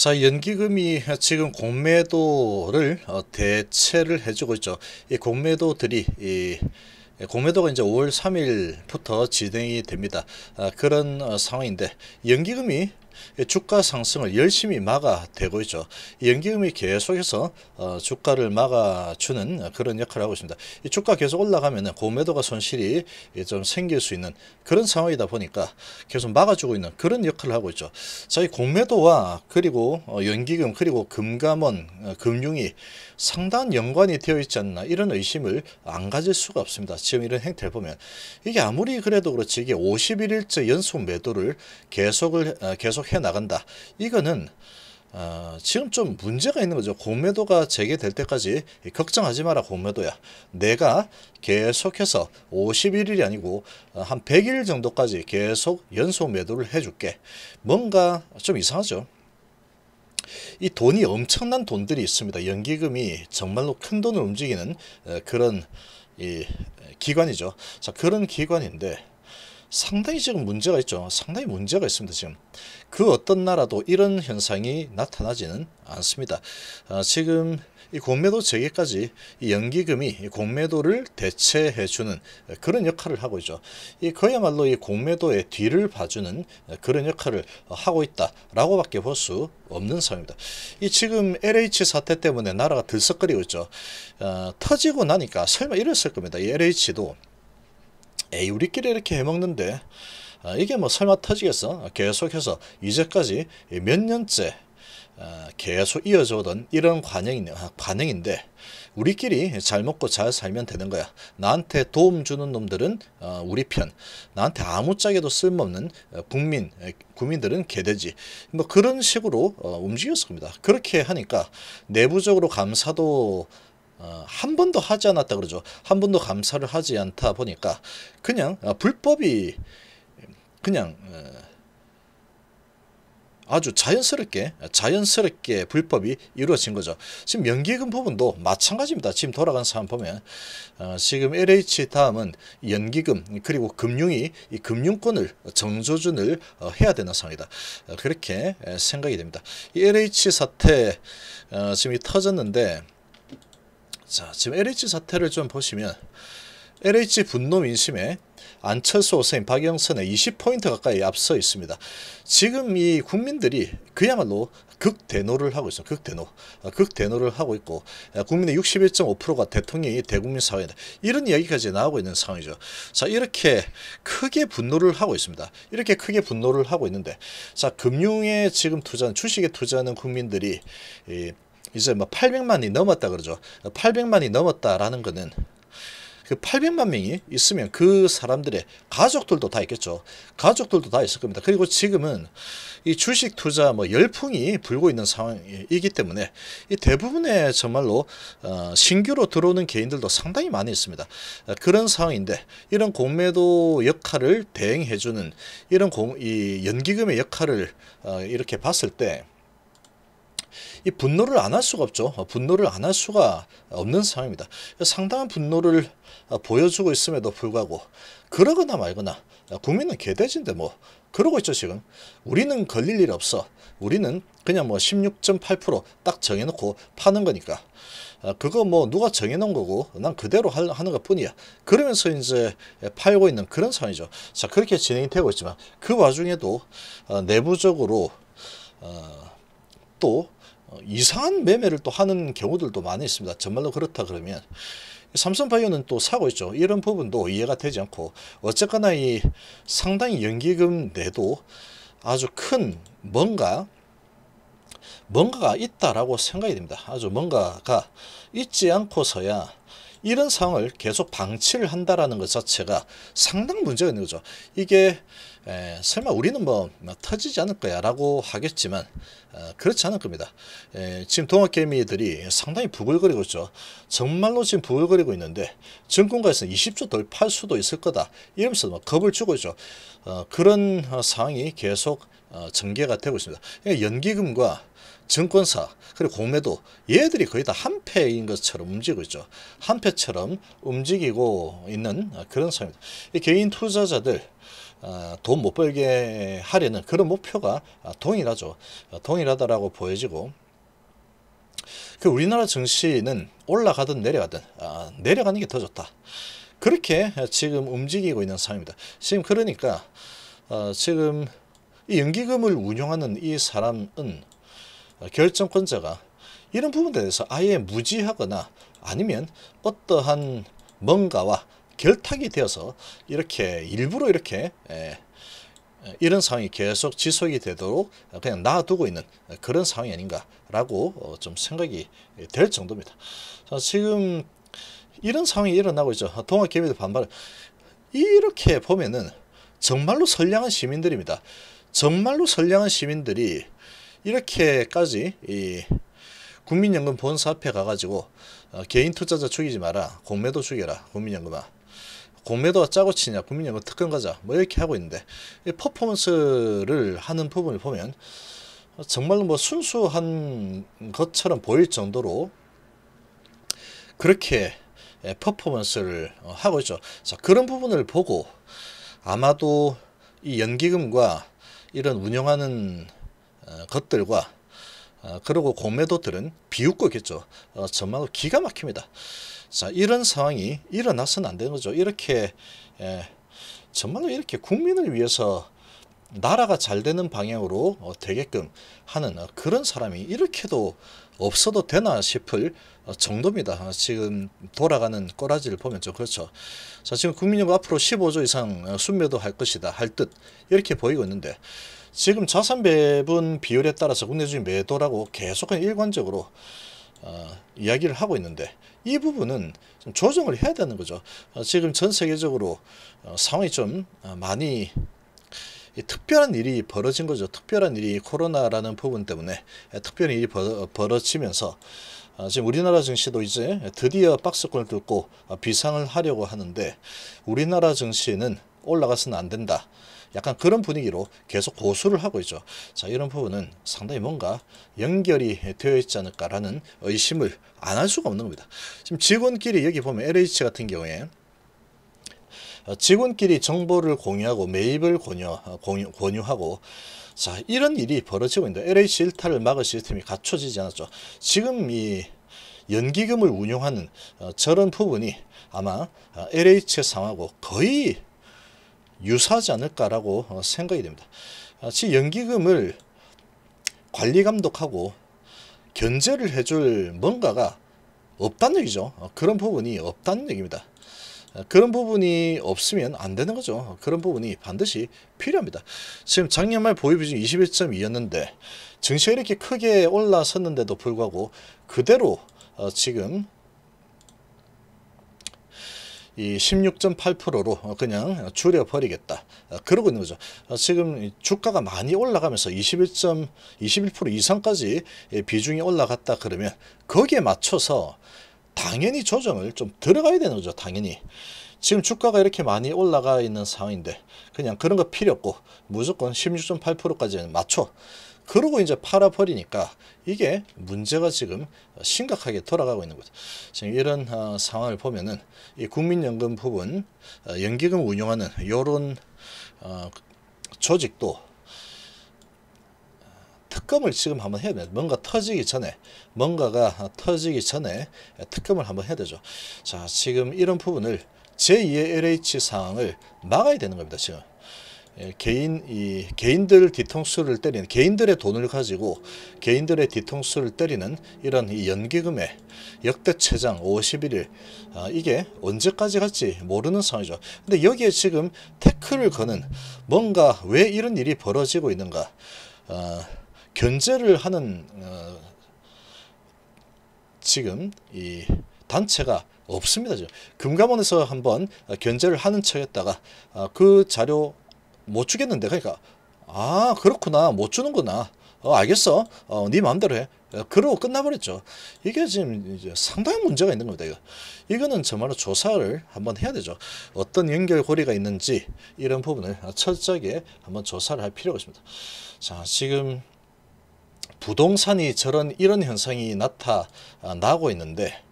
자 연기금이 지금 공매도를 어, 대체를 해주고 있죠. 이 공매도들이 이 공매도가 이제 5월 3일부터 진행이 됩니다. 아, 그런 어, 상황인데 연기금이 주가 상승을 열심히 막아대고 있죠. 연기금이 계속해서 어, 주가를 막아주는 그런 역할을 하고 있습니다. 주가 계속 올라가면 고매도가 손실이 예, 좀 생길 수 있는 그런 상황이다 보니까 계속 막아주고 있는 그런 역할을 하고 있죠. 자, 이 공매도와 그리고 어, 연기금 그리고 금감원 어, 금융이 상당한 연관이 되어 있지 않나 이런 의심을 안 가질 수가 없습니다. 지금 이런 행태를 보면 이게 아무리 그래도 그렇지 이게 51일째 연속 매도를 계속을 계속 해 나간다. 이거는 어, 지금 좀 문제가 있는 거죠. 공매도가 재개될 때까지 걱정하지 마라 공매도야. 내가 계속해서 51일이 아니고 어, 한 100일 정도까지 계속 연속 매도를 해줄게. 뭔가 좀 이상하죠. 이 돈이 엄청난 돈들이 있습니다. 연기금이 정말로 큰 돈을 움직이는 어, 그런 기관이죠. 자 그런 기관인데 상당히 지금 문제가 있죠. 상당히 문제가 있습니다. 지금 그 어떤 나라도 이런 현상이 나타나지는 않습니다. 아, 지금 이 공매도 재개까지 이 연기금이 공매도를 대체해주는 그런 역할을 하고 있죠. 이 그야말로 이 공매도의 뒤를 봐주는 그런 역할을 하고 있다라고밖에 볼 수 없는 상황입니다. 이 지금 LH 사태 때문에 나라가 들썩거리고 있죠. 어, 터지고 나니까 설마 이랬을 겁니다. 이 LH도 에이 우리끼리 이렇게 해먹는데 아, 이게 뭐 설마 터지겠어? 계속해서 이제까지 몇 년째 아, 계속 이어져 오던 이런 관행, 아, 관행인데 우리끼리 잘 먹고 잘 살면 되는 거야. 나한테 도움 주는 놈들은 어, 우리 편. 나한테 아무짝에도 쓸모없는 어, 국민, 국민들은 개돼지. 뭐 그런 식으로 어, 움직였습니다. 그렇게 하니까 내부적으로 감사도 어, 한 번도 하지 않았다 그러죠. 한 번도 감사를 하지 않다 보니까 그냥 아, 불법이 그냥 어, 아주 자연스럽게 자연스럽게 불법이 이루어진 거죠. 지금 연기금 부분도 마찬가지입니다. 지금 돌아간 사람 보면 어, 지금 LH 다음은 연기금 그리고 금융이 이 금융권을 정조준을 어, 해야 되는 상황이다. 어, 그렇게 생각이 됩니다. 이 LH 사태 어, 지금 이 터졌는데 자, 지금 LH 사태를 좀 보시면 LH 분노 민심에 안철수 오세인 박영선의 20포인트 가까이 앞서 있습니다. 지금 이 국민들이 그야말로 극대노를 하고 있어 극대노. 어, 극대노를 하고 있고 어, 국민의 61.5%가 대통령이 대국민 사회다. 이런 이야기까지 나오고 있는 상황이죠. 자 이렇게 크게 분노를 하고 있습니다. 이렇게 크게 분노를 하고 있는데 자 금융에 지금 투자는 주식에 투자하는 국민들이 이 이제 뭐 800만이 넘었다 그러죠. 800만이 넘었다라는 거는 그 800만 명이 있으면 그 사람들의 가족들도 다 있겠죠. 가족들도 다 있을 겁니다. 그리고 지금은 이 주식 투자 뭐 열풍이 불고 있는 상황이기 때문에 이 대부분의 정말로 어 신규로 들어오는 개인들도 상당히 많이 있습니다. 그런 상황인데 이런 공매도 역할을 대행해주는 이런 공, 이 연기금의 역할을 어 이렇게 봤을 때이 분노를 안 할 수가 없죠. 어, 분노를 안 할 수가 없는 상황입니다. 상당한 분노를 어, 보여주고 있음에도 불구하고 그러거나 말거나 어, 국민은 개돼지인데 뭐 그러고 있죠 지금 우리는 걸릴 일 없어 우리는 그냥 뭐 16.8%딱 정해놓고 파는 거니까 그거 뭐 누가 정해놓은 거고 난 그대로 하, 는것 뿐이야 그러면서 이제 팔고 있는 그런 상황이죠 자 그렇게 진행이 되고 있지만 그 와중에도 내부적으로 또 어, 이상한 매매를 또 하는 경우들도 많이 있습니다. 정말로 그렇다 그러면 삼성바이오는 또 사고 있죠. 이런 부분도 이해가 되지 않고 어쨌거나 이 상당히 연기금 내도 아주 큰 뭔가 뭔가가 있다라고 생각이 됩니다. 아주 뭔가가 있지 않고서야 이런 상황을 계속 방치를 한다라는 것 자체가 상당 문제가 있는 거죠. 이게 에, 설마 우리는 뭐, 뭐, 터지지 않을 거야 라고 하겠지만 어, 그렇지 않을 겁니다. 에, 지금 동학개미들이 상당히 부글거리고 있죠. 정말로 지금 부글거리고 있는데 증권가에서 20조 돌파 수도 있을 거다 이러면서 막 뭐 겁을 주고 있죠. 어, 그런 어, 상황이 계속 어, 전개가 되고 있습니다. 그러니까 연기금과 증권사 그리고 공매도 얘들이 거의 다 한패인 것처럼 움직이고 있죠. 한패처럼 움직이고 있는 어, 그런 상황입니다. 개인 투자자들 어, 돈 못 벌게 하려는 그런 목표가 아, 동일하죠. 어, 동일하다라고 보여지고 그 우리나라 증시는 올라가든 내려가든 아, 내려가는 게 더 좋다. 그렇게 지금 움직이고 있는 상황입니다. 지금 그러니까 어, 지금 이 연기금을 운용하는 이 사람은 결정권자가 이런 부분에 대해서 아예 무지하거나 아니면 어떠한 뭔가와 결탁이 되어서 이렇게 일부러 이렇게 에, 예, 이런 상황이 계속 지속이 되도록 그냥 놔두고 있는 그런 상황이 아닌가라고 어, 좀 생각이 될 정도입니다. 지금 이런 상황이 일어나고 있죠. 동학개미들 반발. 이렇게 보면은 정말로 선량한 시민들입니다. 정말로 선량한 시민들이 이렇게까지 이 국민연금 본사앞에 가가지고 어, 개인 투자자 죽이지 마라. 공매도 죽여라. 국민연금아. 공매도가 짜고 치냐 국민연금 뭐 특권 가자 뭐 이렇게 하고 있는데 이 퍼포먼스를 하는 부분을 보면 정말로 뭐 순수한 것처럼 보일 정도로 그렇게 예, 퍼포먼스를 어, 하고 있죠. 자 그런 부분을 보고 아마도 이 연기금과 이런 운영하는 어, 것들과 아, 그리고 공매도들은 비웃고 있겠죠. 어, 정말 기가 막힙니다. 자 이런 상황이 일어나서는 안 되는 거죠. 이렇게 에, 예, 정말로 이렇게 국민을 위해서 나라가 잘 되는 방향으로 어, 되게끔 하는 어, 그런 사람이 이렇게도 없어도 되나 싶을 어, 정도입니다. 어, 지금 돌아가는 꼬라지를 보면 좀 그렇죠. 자, 지금 국민연금 앞으로 15조 이상 어, 순매도 할 것이다 할 듯 이렇게 보이고 있는데 지금 자산 배분 비율에 따라서 국내주식 매도라고 계속 일관적으로 어, 이야기를 하고 있는데 이 부분은 좀 조정을 해야 되는 거죠. 어, 지금 전 세계적으로 어, 상황이 좀 어, 많이 이 특별한 일이 벌어진 거죠. 특별한 일이 코로나라는 부분 때문에 특별한 일이 벌, 어, 벌어지면서 어, 지금 우리나라 증시도 이제 드디어 박스권을 뚫고 비상을 하려고 하는데 우리나라 증시는 올라가서는 안 된다. 약간 그런 분위기로 계속 고수를 하고 있죠. 자 이런 부분은 상당히 뭔가 연결이 되어 있지 않을까라는 의심을 안 할 수가 없는 겁니다. 지금 직원끼리 여기 보면 LH 같은 경우에 어, 직원끼리 정보를 공유하고 매입을 권유, 어, 공유, 권유하고 자 이런 일이 벌어지고 있는데 LH 일탈을 막을 시스템이 갖춰지지 않았죠. 지금 이 연기금을 운용하는 어, 저런 부분이 아마 l h 상하고 거의 유사하지 않을까라고 어, 생각이 됩니다. 즉 아, 연기금을 관리 감독하고 견제를 해줄 뭔가가 없다는 얘기죠. 어, 그런 부분이 없다는 얘기입니다. 아, 그런 부분이 없으면 안 되는 거죠. 어, 그런 부분이 반드시 필요합니다. 지금 작년 말 보유비중 21.2였는데 증시가 이렇게 크게 올라섰는데도 불구하고 그대로 지금 이 16.8%로 그냥 줄여버리겠다. 그러고 있는 거죠. 지금 주가가 많이 올라가면서 21. 21% 이상까지 비중이 올라갔다 그러면 거기에 맞춰서 당연히 조정을 좀 들어가야 되는 거죠. 당연히. 지금 주가가 이렇게 많이 올라가 있는 상황인데 그냥 그런 거 필요 없고 무조건 16.8%까지는 맞춰 그러고 이제 팔아버리니까 이게 문제가 지금 심각하게 돌아가고 있는 거죠. 지금 이런 어, 상황을 보면은 이 국민연금 부분 어, 연기금 운용하는 이런 어, 조직도 어, 특검을 지금 한번 해야 돼요. 뭔가 터지기 전에 뭔가가 터지기 전에 특검을 한번 해야 되죠. 자 지금 이런 부분을 제2의 LH 상황을 막아야 되는 겁니다. 지금 예, 개인 이 개인들 뒤통수를 때리는 개인들의 돈을 가지고 개인들의 뒤통수를 때리는 이런 이 연기금의 역대 최장 51일 아, 이게 언제까지 갈지 모르는 상황이죠. 근데 여기에 지금 태클을 거는 뭔가 왜 이런 일이 벌어지고 있는가 어, 견제를 하는 어, 지금 이 단체가 없습니다. 금감원에서 한번 견제를 하는 척했다가 아, 그 자료 못 주겠는데 그러니까 아 그렇구나 못 주는구나 어 알겠어 어네 마음대로 해 어, 그러고 끝나버렸죠 이게 지금 이제 상당히 문제가 있는 겁니다 이거. 이거는 정말로 조사를 한번 해야 되죠 어떤 연결고리가 있는지 이런 부분을 철저하게 한번 조사를 할 필요가 있습니다 자 지금 부동산이 저런 이런 현상이 나타나고 있는데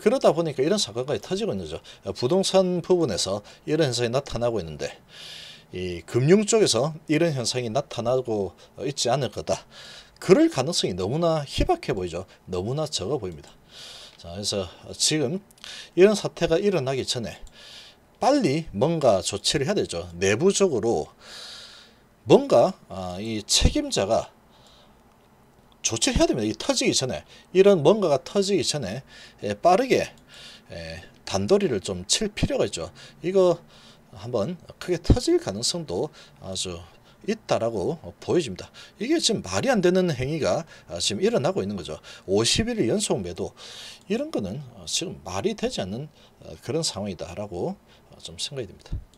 그러다 보니까 이런 사건까지 터지고 있는 거죠 부동산 부분에서 이런 현상이 나타나고 있는데 이 금융 쪽에서 이런 현상이 나타나고 있지 않을 거다. 그럴 가능성이 너무나 희박해 보이죠. 너무나 적어 보입니다. 자, 그래서 지금 이런 사태가 일어나기 전에 빨리 뭔가 조치를 해야 되죠. 내부적으로 뭔가 아, 이 책임자가 조치를 해야 됩니다. 이 터지기 전에 이런 뭔가가 터지기 전에 예, 빠르게 예, 단도리를 좀 칠 필요가 있죠. 이거 한번 크게 터질 가능성도 아주 있다라고 보여집니다. 이게 지금 말이 안 되는 행위가 아, 지금 일어나고 있는 거죠. 51일 연속 매도 이런 거는 어, 지금 말이 되지 않는 어, 그런 상황이다라고 어, 좀 생각이 듭니다.